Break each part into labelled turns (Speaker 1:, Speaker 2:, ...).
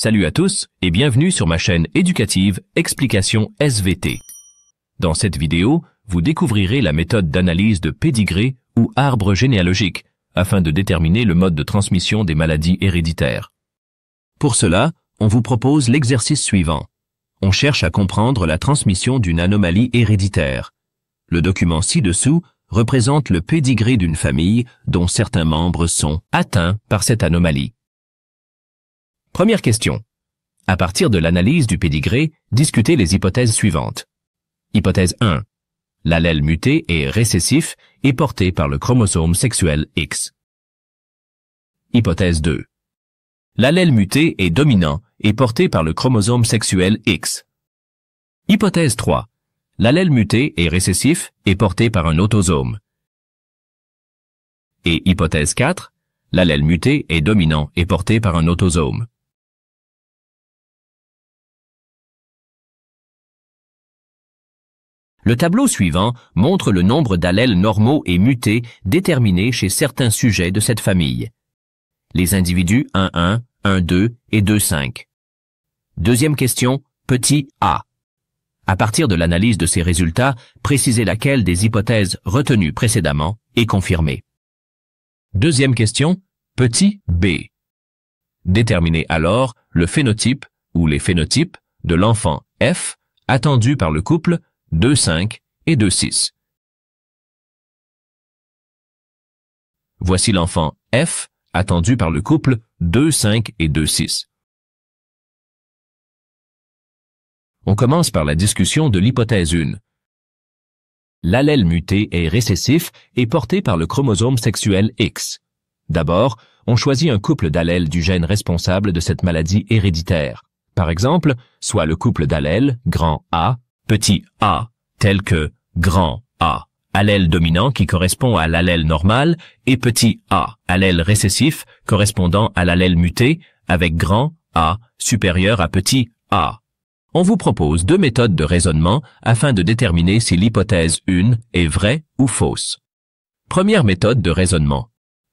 Speaker 1: Salut à tous et bienvenue sur ma chaîne éducative Explication SVT. Dans cette vidéo, vous découvrirez la méthode d'analyse de pédigré ou arbre généalogique afin de déterminer le mode de transmission des maladies héréditaires. Pour cela, on vous propose l'exercice suivant. On cherche à comprendre la transmission d'une anomalie héréditaire. Le document ci-dessous représente le pédigré d'une famille dont certains membres sont atteints par cette anomalie. Première question. À partir de l'analyse du pédigré, discutez les hypothèses suivantes. Hypothèse 1. L'allèle muté est récessif et porté par le chromosome sexuel X. Hypothèse 2. L'allèle muté est dominant et porté par le chromosome sexuel X. Hypothèse 3. L'allèle muté est récessif et porté par un autosome.
Speaker 2: Et hypothèse 4. L'allèle muté est dominant et porté par un autosome. Le tableau suivant montre le nombre d'allèles normaux et mutés déterminés
Speaker 1: chez certains sujets de cette famille. Les individus 1-1, 1-2 et 2-5. Deuxième question, petit a. À partir de l'analyse de ces résultats, précisez laquelle des hypothèses retenues précédemment est confirmée. Deuxième question, petit b. Déterminez alors le phénotype ou les phénotypes de l'enfant F attendu par le couple
Speaker 2: 2,5 et 2,6. Voici l'enfant F attendu par le couple 2,5 et 2,6. On commence par la discussion de l'hypothèse 1. L'allèle muté est récessif et porté par le chromosome
Speaker 1: sexuel X. D'abord, on choisit un couple d'allèles du gène responsable de cette maladie héréditaire. Par exemple, soit le couple d'allèles, grand A, petit a tel que grand a allèle dominant qui correspond à l'allèle normal et petit a allèle récessif correspondant à l'allèle muté avec grand a supérieur à petit a. On vous propose deux méthodes de raisonnement afin de déterminer si l'hypothèse 1 est vraie ou fausse. Première méthode de raisonnement.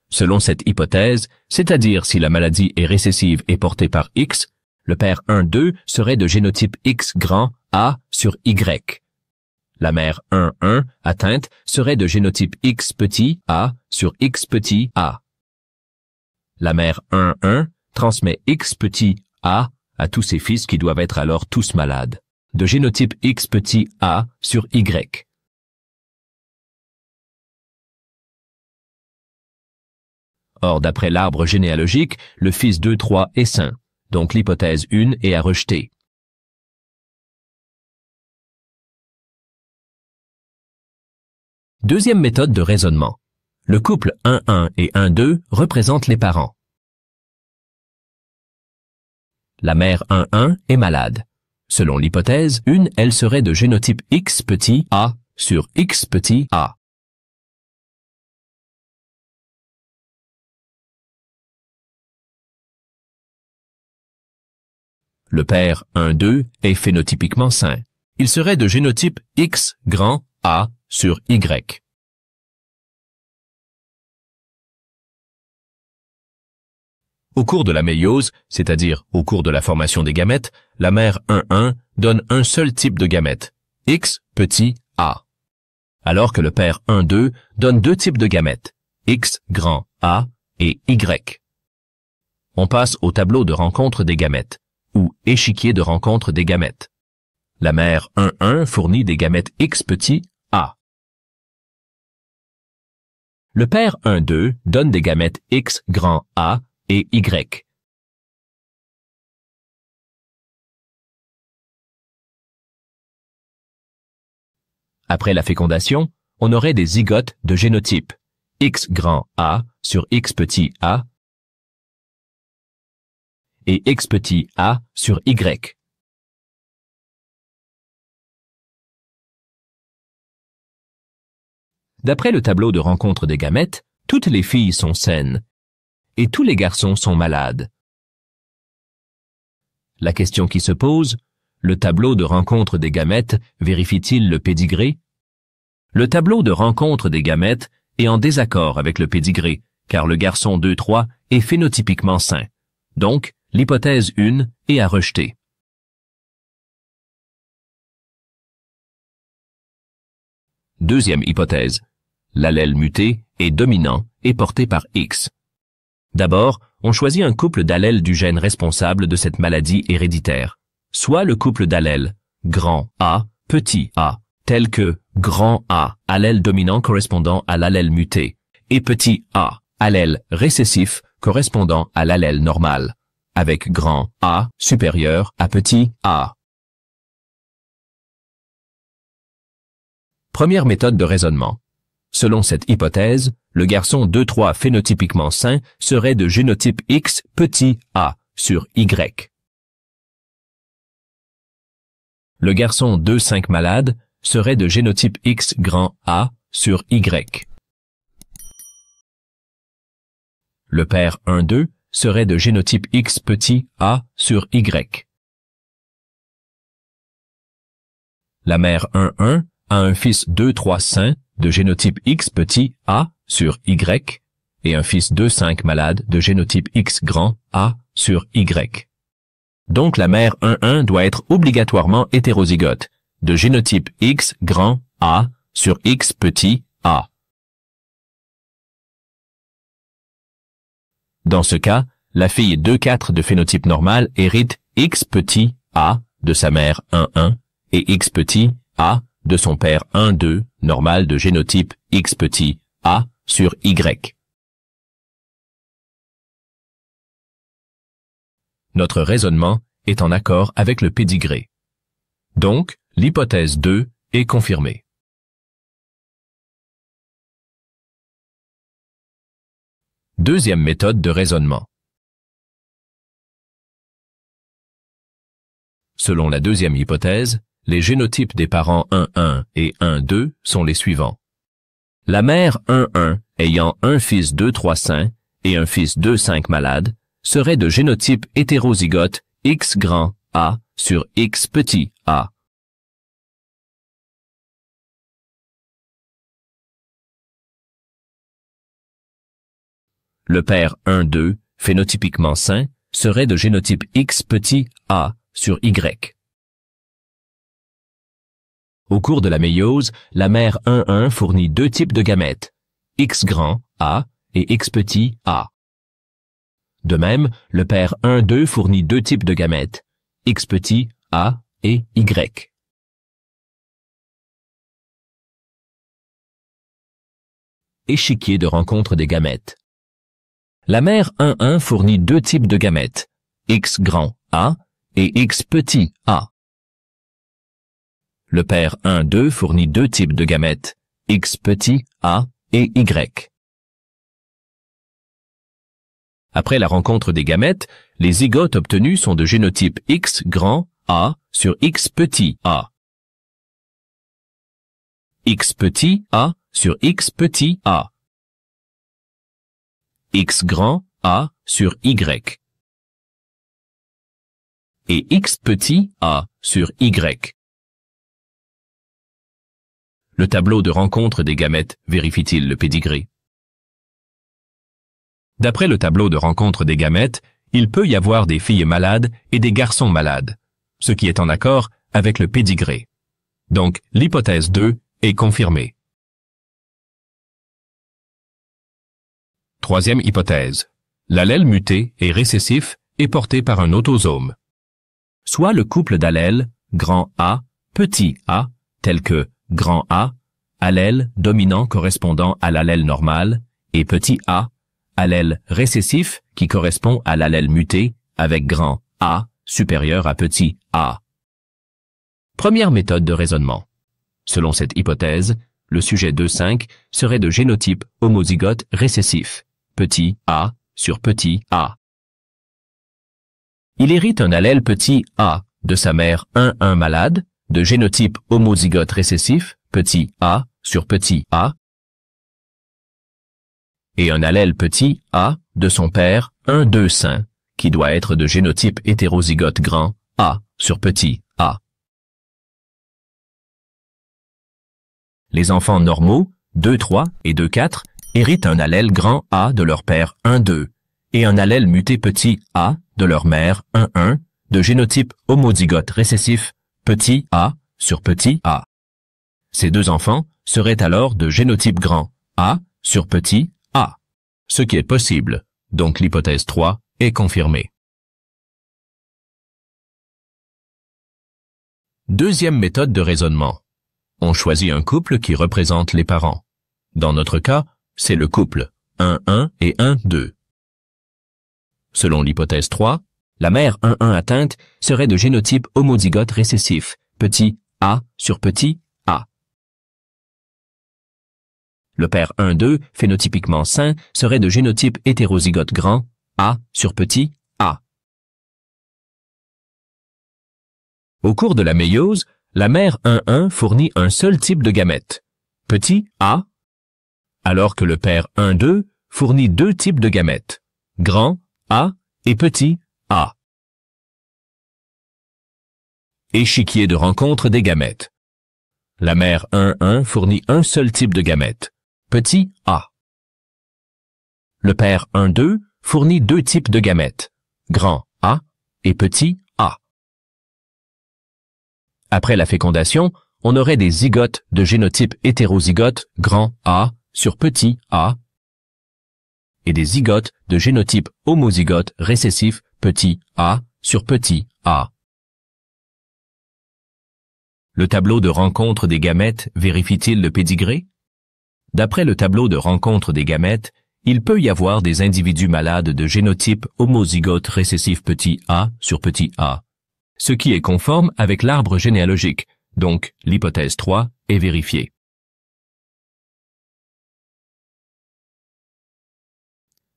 Speaker 1: Selon cette hypothèse, c'est-à-dire si la maladie est récessive et portée par X, le père 1-2 serait de génotype X grand A sur Y. La mère 1-1 atteinte serait de génotype X petit a sur X petit a. La mère 1-1 transmet X petit
Speaker 2: a à tous ses fils qui doivent être alors tous malades, de génotype X petit a sur Y. Or, d'après l'arbre généalogique, le fils 2-3 est sain donc l'hypothèse 1 est à rejeter. Deuxième méthode de raisonnement. Le couple 1-1 et 1-2 représente les parents.
Speaker 1: La mère 1-1 est malade. Selon l'hypothèse, 1, elle serait de génotype X
Speaker 2: petit A sur X petit A. Le père 12 est phénotypiquement sain. Il serait de génotype X grand A sur Y. Au cours de la méiose, c'est-à-dire au
Speaker 1: cours de la formation des gamètes, la mère 11 donne un seul type de gamète, X petit a. Alors que le père 12 donne deux types de gamètes, X grand A et Y. On passe au tableau de rencontre des gamètes ou échiquier de rencontre des gamètes. La mère 1-1 fournit des
Speaker 2: gamètes X petit A. Le père 1-2 donne des gamètes X grand A et Y. Après la fécondation, on aurait des zygotes de génotype X grand A sur X petit A et x petit a sur y. D'après le tableau de rencontre des gamètes, toutes les filles sont saines et tous les garçons sont malades.
Speaker 1: La question qui se pose, le tableau de rencontre des gamètes vérifie-t-il le pédigré Le tableau de rencontre des gamètes est en désaccord avec le
Speaker 2: pédigré, car le garçon 2-3 est phénotypiquement sain. Donc, l'hypothèse 1 est à rejeter. Deuxième hypothèse. L'allèle muté est dominant
Speaker 1: et porté par X. D'abord, on choisit un couple d'allèles du gène responsable de cette maladie héréditaire, soit le couple d'allèles grand A, petit a, tel que grand A, allèle dominant correspondant à l'allèle muté, et petit a, allèle récessif correspondant à l'allèle normal avec grand
Speaker 2: A supérieur à petit a. Première méthode de raisonnement. Selon cette hypothèse, le garçon
Speaker 1: 2-3 phénotypiquement sain serait de génotype X petit a sur Y. Le garçon 2-5 malade serait de génotype X grand A sur Y.
Speaker 2: Le père 1-2 serait de génotype X petit a sur Y. La mère 1-1
Speaker 1: a un fils 2 3 de génotype X petit a sur Y et un fils 2-5 malade de génotype X grand a sur Y. Donc la mère 1-1 doit être obligatoirement hétérozygote, de génotype X
Speaker 2: grand A sur X petit A. Dans ce cas, la fille 2-4 de phénotype normal
Speaker 1: hérite X petit A de sa mère 1-1 et X petit A
Speaker 2: de son père 1-2 normal de génotype X petit A sur Y. Notre raisonnement est en accord avec le pédigré. Donc, l'hypothèse 2 est confirmée. Deuxième méthode de raisonnement. Selon la deuxième hypothèse, les génotypes des parents 1-1
Speaker 1: et 1-2 sont les suivants. La mère 1-1 ayant un fils 2-3 sain et un fils 2-5 malade serait de génotype hétérozygote
Speaker 2: X grand A sur X petit a Le père 1-2, phénotypiquement sain, serait de génotype X
Speaker 1: petit a sur Y. Au cours de la méiose, la mère 1-1 fournit deux types de gamètes, X grand A et X petit a. De même, le père 1-2 fournit deux types
Speaker 2: de gamètes, X petit a et Y. Échiquier de rencontre des gamètes. La mère 1-1 fournit deux types de gamètes, X grand
Speaker 1: A et X petit A. Le père 1-2 fournit deux types de gamètes, X petit A et Y. Après la rencontre des gamètes, les zygotes obtenus sont de
Speaker 2: génotype X grand A sur X petit A. X petit A sur X petit A x grand a sur y et x petit a sur y. Le tableau de rencontre des gamètes vérifie-t-il le pédigré
Speaker 1: D'après le tableau de rencontre des gamètes, il peut y avoir des filles malades
Speaker 2: et des garçons malades, ce qui est en accord avec le pédigré. Donc l'hypothèse 2 est confirmée. Troisième hypothèse. L'allèle muté et récessif est porté par un autosome.
Speaker 1: Soit le couple d'allèles grand A, petit a, tel que grand A, allèle dominant correspondant à l'allèle normal, et petit a, allèle récessif qui correspond à l'allèle muté avec grand A supérieur à petit a. Première méthode de raisonnement. Selon cette hypothèse, le sujet 2.5 serait de génotype homozygote récessif petit a sur petit a. Il hérite un allèle petit a de sa mère 1-1 malade, de génotype homozygote récessif, petit a sur petit a, et un allèle petit a de son père 1-2 sain, qui doit être de génotype hétérozygote
Speaker 2: grand a sur petit a. Les enfants normaux 2-3 et 2-4 héritent un allèle grand
Speaker 1: A de leur père 1-2 et un allèle muté petit A de leur mère 1-1 de génotype homozygote récessif petit A sur petit A. Ces deux enfants seraient alors de génotype grand A sur petit A,
Speaker 2: ce qui est possible, donc l'hypothèse 3 est confirmée. Deuxième méthode de raisonnement.
Speaker 1: On choisit un couple qui représente les parents. Dans notre cas, c'est le couple 1-1 et 1-2. Selon l'hypothèse 3, la mère 1-1 atteinte serait de génotype homozygote récessif, petit a sur petit a.
Speaker 2: Le père 1-2, phénotypiquement sain, serait de génotype hétérozygote grand, a sur petit a.
Speaker 1: Au cours de la méiose, la mère 1-1 fournit un seul type de gamète, petit a alors que le père 1-2
Speaker 2: fournit deux types de gamètes, grand A et petit A. Échiquier de rencontre des gamètes. La mère 1-1 fournit un seul type de gamète, petit A.
Speaker 1: Le père 1-2 fournit deux types de gamètes, grand A et petit A. Après la fécondation, on aurait des zygotes de génotype hétérozygote grand A sur petit a et des zygotes de génotype homozygote récessif petit a sur petit a. Le tableau de rencontre des gamètes vérifie-t-il le pédigré? D'après le tableau de rencontre des gamètes, il peut y avoir des individus malades de génotype homozygote récessif petit a sur petit
Speaker 2: a, ce qui est conforme avec l'arbre généalogique, donc l'hypothèse 3 est vérifiée.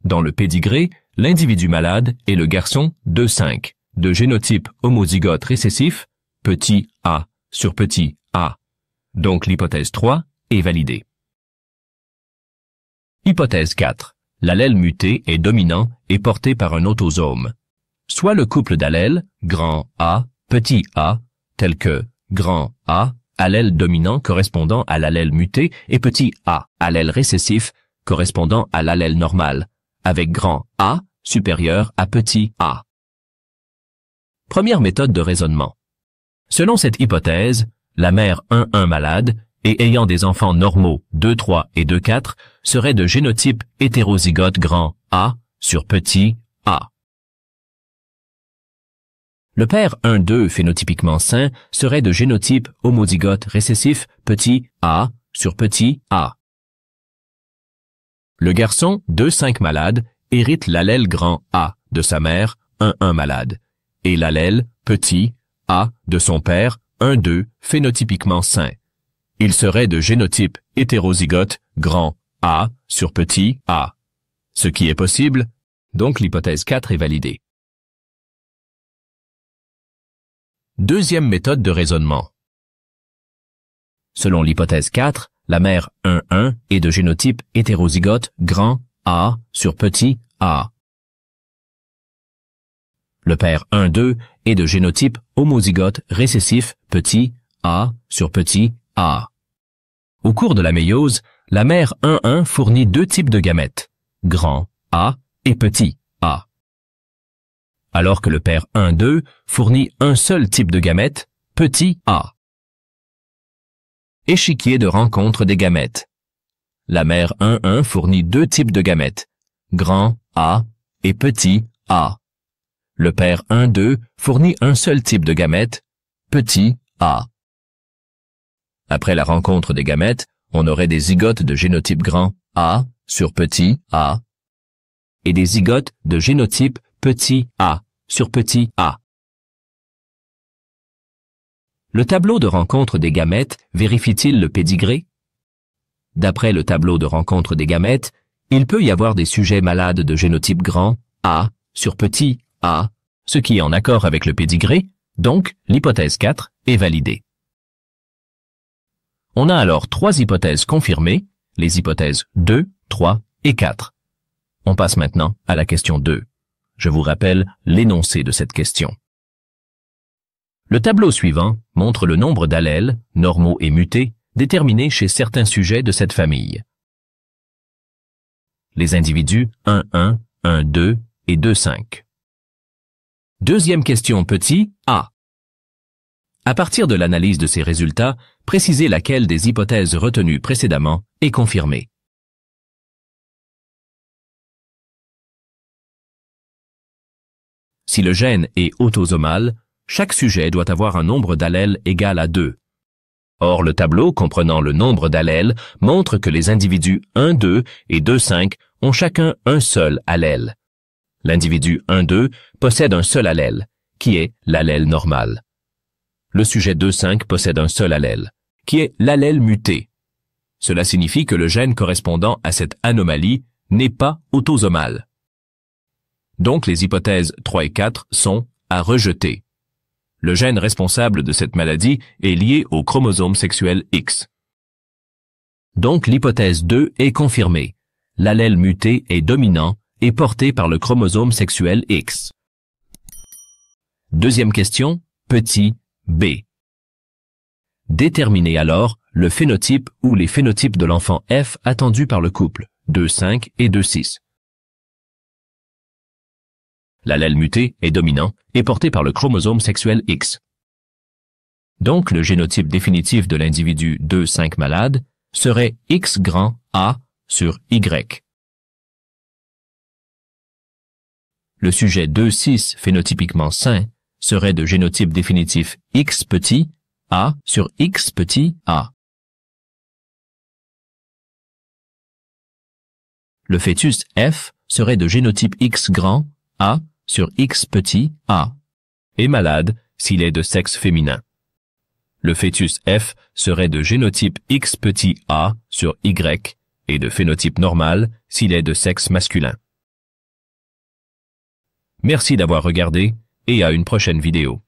Speaker 2: Dans le pédigré, l'individu malade est le garçon 2-5, de
Speaker 1: génotype homozygote récessif, petit a sur petit a. Donc l'hypothèse 3 est validée. Hypothèse 4. L'allèle muté est dominant et porté par un autosome. Soit le couple d'allèles, grand A, petit a, tel que grand A, allèle dominant correspondant à l'allèle muté et petit a, allèle récessif correspondant à l'allèle normal, avec grand A supérieur à petit a. Première méthode de raisonnement. Selon cette hypothèse, la mère 1-1 malade et ayant des enfants normaux 2-3 et 2-4 serait de génotype hétérozygote grand A sur petit a. Le père 1-2 phénotypiquement sain serait de génotype homozygote récessif petit a sur petit a. Le garçon, 2-5 malade, hérite l'allèle grand A de sa mère, 1-1 malade, et l'allèle petit A de son père, 1-2, phénotypiquement sain. Il serait de génotype hétérozygote grand A sur petit A.
Speaker 2: Ce qui est possible, donc l'hypothèse 4 est validée. Deuxième méthode de raisonnement.
Speaker 1: Selon l'hypothèse 4, la mère 1-1 est de génotype hétérozygote grand A sur petit a. Le père 1-2 est de génotype homozygote récessif petit a sur petit a. Au cours de la méiose, la mère 1-1 fournit deux types de gamètes, grand A et petit a. Alors que le père 1-2 fournit un seul type de gamète, petit a. Échiquier de rencontre des gamètes. La mère 1-1 fournit deux types de gamètes, grand A et petit A. Le père 1-2 fournit un seul type de gamète, petit A. Après la rencontre des gamètes, on aurait des zygotes de génotype grand A sur petit A et des zygotes de génotype petit A sur petit A. Le tableau de rencontre des gamètes vérifie-t-il le pédigré D'après le tableau de rencontre des gamètes, il peut y avoir des sujets malades de génotype grand A sur petit a, ce qui est en accord avec le pédigré, donc l'hypothèse 4 est validée. On a alors trois hypothèses confirmées, les hypothèses 2, 3 et 4. On passe maintenant à la question 2. Je vous rappelle l'énoncé de cette question. Le tableau suivant montre le nombre d'allèles, normaux et mutés, déterminés chez certains sujets de cette famille. Les individus 1, 1, 1, 2 et 2, 5. Deuxième question petit A. À partir de l'analyse de ces résultats, précisez laquelle
Speaker 2: des hypothèses retenues précédemment est confirmée. Si le gène est autosomal, chaque sujet doit avoir un nombre d'allèles égal à 2. Or, le tableau
Speaker 1: comprenant le nombre d'allèles montre que les individus 1, 2 et 2, 5 ont chacun un seul allèle. L'individu 1, 2 possède un seul allèle, qui est l'allèle normal. Le sujet 2, 5 possède un seul allèle, qui est l'allèle muté. Cela signifie que le gène correspondant à cette anomalie n'est pas autosomal. Donc les hypothèses 3 et 4 sont à rejeter. Le gène responsable de cette maladie est lié au chromosome sexuel X. Donc l'hypothèse 2 est confirmée. L'allèle muté est dominant et porté par le chromosome sexuel X. Deuxième question, petit b. Déterminez alors le phénotype ou les phénotypes de l'enfant F attendu par le couple 2,5 et 2,6 l'allèle muté est dominant et porté par le chromosome sexuel X. Donc le génotype définitif de l'individu 2-5 malade serait X grand A sur Y. Le sujet 2-6 phénotypiquement sain
Speaker 2: serait de génotype définitif X petit A sur X petit A. Le fœtus F serait de génotype X grand A sur X petit a est
Speaker 1: malade s'il est de sexe féminin. Le fœtus F serait de génotype X petit a sur Y et de phénotype normal s'il est de sexe
Speaker 2: masculin. Merci d'avoir regardé et à une prochaine vidéo.